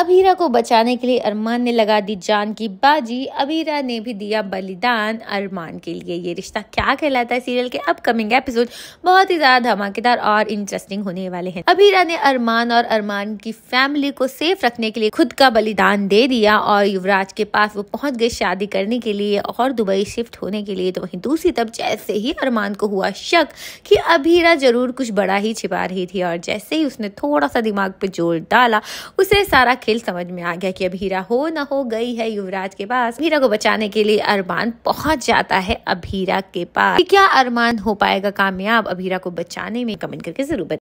अबीरा को बचाने के लिए अरमान ने लगा दी जान की बाजी अबीरा ने भी दिया बलिदान अरमान के लिए ये रिश्ता क्या कहलाता है सीरियल के अपकमिंग एपिसोड बहुत ही ज्यादा धमाकेदार और इंटरेस्टिंग होने वाले हैं अबीरा ने अरमान और अरमान की फैमिली को सेफ रखने के लिए खुद का बलिदान दे दिया और युवराज के पास वो पहुंच गए शादी करने के लिए और दुबई शिफ्ट होने के लिए तो वही दूसरी तरफ जैसे ही अरमान को हुआ शक की अभीरा जरूर कुछ बड़ा ही छिपा रही थी और जैसे ही उसने थोड़ा सा दिमाग पर जोर डाला उसे सारा खेल समझ में आ गया कि अब हीरा हो ना हो गई है युवराज के पास हीरा को बचाने के लिए अरमान पहुंच जाता है अभीरा के पास क्या अरमान हो पाएगा कामयाब अभीरा को बचाने में कमेंट करके जरूर